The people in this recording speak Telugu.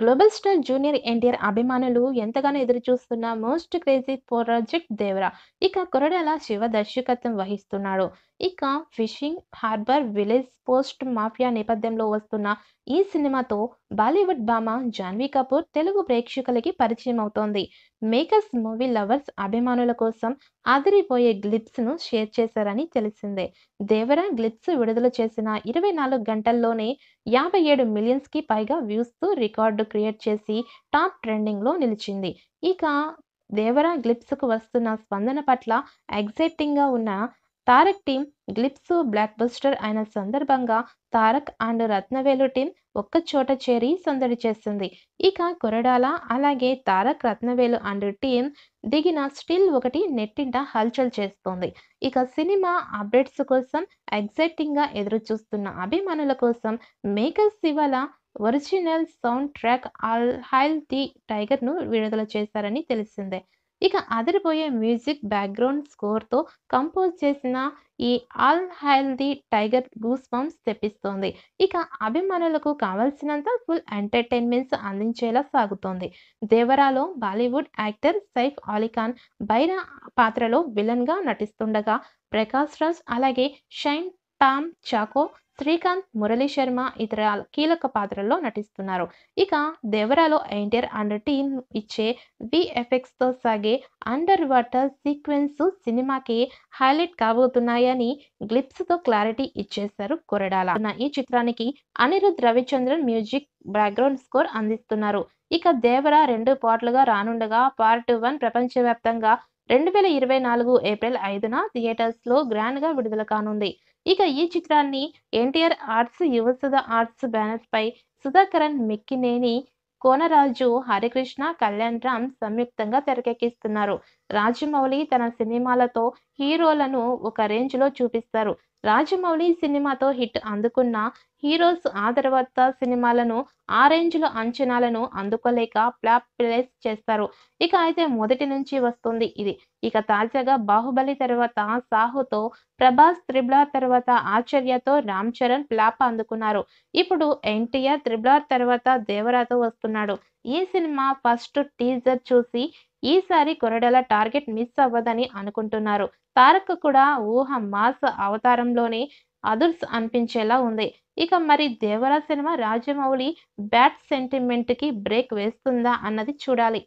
గ్లోబల్ స్టార్ జూనియర్ ఎన్టీఆర్ అభిమానులు ఎంతగానో ఎదురు చూస్తున్న మోస్ట్ క్రేజీ ప్రాజెక్ట్ దేవరా ఇక కొరడాల శివ దర్శకత్వం వహిస్తున్నాడు ఇక fishing harbour village post mafia నేపథ్యంలో వస్తున్న ఈ సినిమాతో బాలీవుడ్ భామ జాన్వీ కపూర్ తెలుగు ప్రేక్షకులకి పరిచయం అవుతోంది మేకర్స్ మూవీ లవర్స్ అభిమానుల కోసం ఆదిరిపోయే ను షేర్ చేశారని తెలిసిందే దేవర గ్లిప్స్ విడుదల చేసిన ఇరవై నాలుగు గంటల్లోనే యాభై ఏడు కి పైగా తో రికార్డు క్రియేట్ చేసి టాప్ ట్రెండింగ్లో నిలిచింది ఇక దేవరా గ్లిప్స్కు వస్తున్న స్పందన పట్ల ఎగ్జైటింగ్గా ఉన్న Tarak team glimpse blockbuster అయిన సందర్భంగా తారక్ అండ్ రత్నవేలు టీం ఒక్క చోట చేరి సందడి చేస్తుంది ఇక కొరడాల అలాగే తారక్ రత్నవేలు అండ్ టీం దిగిన స్టిల్ ఒకటి నెట్టింట హల్చల్ చేస్తోంది ఇక సినిమా అప్డేట్స్ కోసం ఎగ్జైటింగ్గా ఎదురు చూస్తున్న అభిమానుల కోసం మేకర్ ఇవాళ original sound track all hail the టైగర్ను విడుదల చేశారని తెలిసిందే ఇక అదిరిపోయే మ్యూజిక్ బ్యాక్గ్రౌండ్ స్కోర్తో కంపోజ్ చేసిన ఈ all hail the tiger goose bumps తెప్పిస్తోంది ఇక అభిమానులకు కావలసినంత ఫుల్ ఎంటర్టైన్మెంట్స్ అందించేలా సాగుతోంది దేవరాలో బాలీవుడ్ యాక్టర్ సైఫ్ అలీఖాన్ బైరా పాత్రలో విలన్గా నటిస్తుండగా ప్రకాష్ రాజ్ అలాగే షైన్ టామ్ చాకో శ్రీకాంత్ మురళీ శర్మ ఇతర కీలక పాత్రల్లో నటిస్తున్నారు ఇక దేవరాలో ఎన్టీఆర్ అండ్ టీమ్ ఇచ్చే తో సాగే అండర్ వాటర్ సీక్వెన్స్ సినిమాకి హైలైట్ కాబోతున్నాయని గ్లిప్స్ తో క్లారిటీ ఇచ్చేశారు కొరడాల ఈ చిత్రానికి Anirudh Ravichander music background score అందిస్తున్నారు ఇక దేవర రెండు పార్ట్లుగా రానుండగా పార్ట్ వన్ ప్రపంచవ్యాప్తంగా రెండు వేల ఇరవై నాలుగు ఏప్రిల్ ఐదున థియేటర్స్ లో గ్రాండ్ గా విడుదల కానుంది ఇక ఈ చిత్రాన్ని NTR arts Yuvasudha arts banner పై సుధాకరన్ మెక్కినేని కోనరాజు హరికృష్ణ కళ్యాణ్ రామ్ సంయుక్తంగా తెరకెక్కిస్తున్నారు రాజమౌళి తన సినిమాలతో హీరోలను ఒక రేంజ్ లో చూపిస్తారు రాజమౌళి సినిమాతో హిట్ అందుకున్న హీరోస్ ఆ తర్వాత సినిమాలను ఆ రేంజ్ లో అంచనాలను అందుకోలేక ప్లాప్ ప్లేస్ చేస్తారు ఇక అయితే మొదటి నుంచి వస్తుంది ఇది ఇక తాజాగా బాహుబలి తర్వాత సాహుతో ప్రభాస్ త్రిబులార్ తర్వాత ఆచార్యతో రామ్ చరణ్ ప్లాప్ అందుకున్నారు ఇప్పుడు ఎన్టీఆర్ త్రిబులార్ తర్వాత దేవరాతో వస్తున్నాడు ఈ సినిమా ఫస్ట్ టీజర్ చూసి ఈసారి కొరడల టార్గెట్ మిస్ అవ్వదని అనుకుంటున్నారు తారక్ కూడా ఊహ మాస్ అవతారంలోనే అదుర్స్ అనిపించేలా ఉంది ఇక మరి దేవరా సినిమా రాజమౌళి బ్యాట్ సెంటిమెంట్కి బ్రేక్ వేస్తుందా అన్నది చూడాలి